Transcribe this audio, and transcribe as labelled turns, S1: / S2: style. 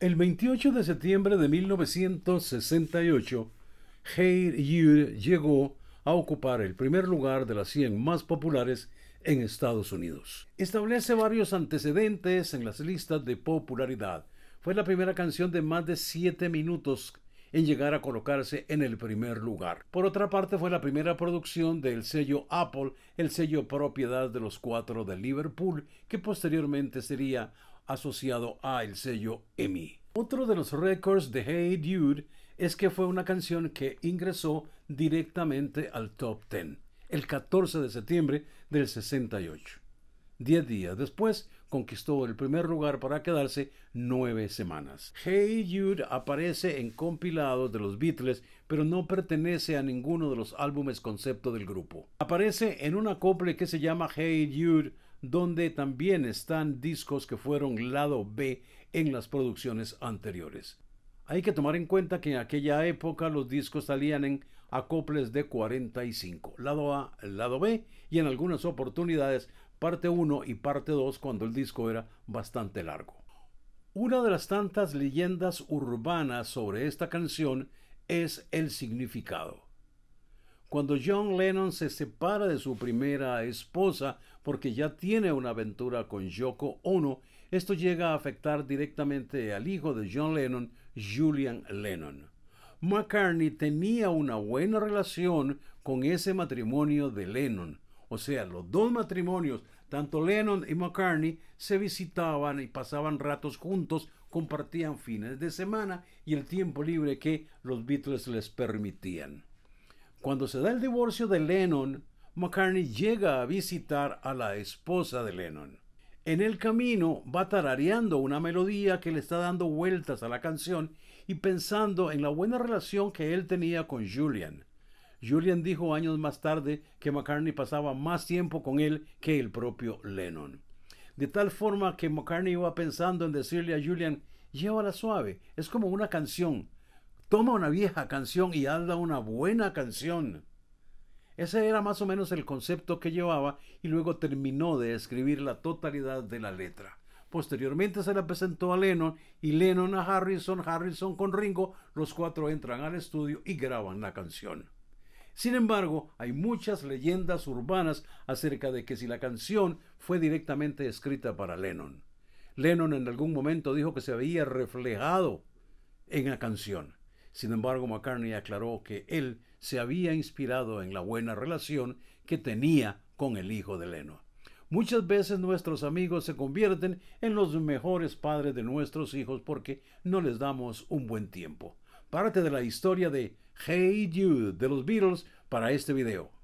S1: El 28 de septiembre de 1968, Hey Yur llegó a ocupar el primer lugar de las 100 más populares en Estados Unidos. Establece varios antecedentes en las listas de popularidad. Fue la primera canción de más de 7 minutos en llegar a colocarse en el primer lugar. Por otra parte, fue la primera producción del sello Apple, el sello propiedad de los cuatro de Liverpool, que posteriormente sería asociado a el sello EMI. Otro de los récords de Hey Dude es que fue una canción que ingresó directamente al top 10 el 14 de septiembre del 68. Diez días después, conquistó el primer lugar para quedarse nueve semanas. Hey Jude aparece en compilados de los Beatles, pero no pertenece a ninguno de los álbumes concepto del grupo. Aparece en un acople que se llama Hey Jude, donde también están discos que fueron lado B en las producciones anteriores. Hay que tomar en cuenta que en aquella época los discos salían en acoples de 45, lado A, lado B y en algunas oportunidades parte 1 y parte 2 cuando el disco era bastante largo. Una de las tantas leyendas urbanas sobre esta canción es el significado. Cuando John Lennon se separa de su primera esposa porque ya tiene una aventura con Yoko Ono, esto llega a afectar directamente al hijo de John Lennon, Julian Lennon. McCartney tenía una buena relación con ese matrimonio de Lennon. O sea, los dos matrimonios, tanto Lennon y McCartney, se visitaban y pasaban ratos juntos, compartían fines de semana y el tiempo libre que los Beatles les permitían. Cuando se da el divorcio de Lennon, McCartney llega a visitar a la esposa de Lennon. En el camino va tarareando una melodía que le está dando vueltas a la canción y pensando en la buena relación que él tenía con Julian. Julian dijo años más tarde que McCartney pasaba más tiempo con él que el propio Lennon. De tal forma que McCartney iba pensando en decirle a Julian, llévala suave, es como una canción, Toma una vieja canción y hazla una buena canción. Ese era más o menos el concepto que llevaba y luego terminó de escribir la totalidad de la letra. Posteriormente se la presentó a Lennon y Lennon a Harrison, Harrison con Ringo, los cuatro entran al estudio y graban la canción. Sin embargo, hay muchas leyendas urbanas acerca de que si la canción fue directamente escrita para Lennon. Lennon en algún momento dijo que se había reflejado en la canción. Sin embargo, McCartney aclaró que él se había inspirado en la buena relación que tenía con el hijo de Leno. Muchas veces nuestros amigos se convierten en los mejores padres de nuestros hijos porque no les damos un buen tiempo. Parte de la historia de Hey Jude de los Beatles para este video.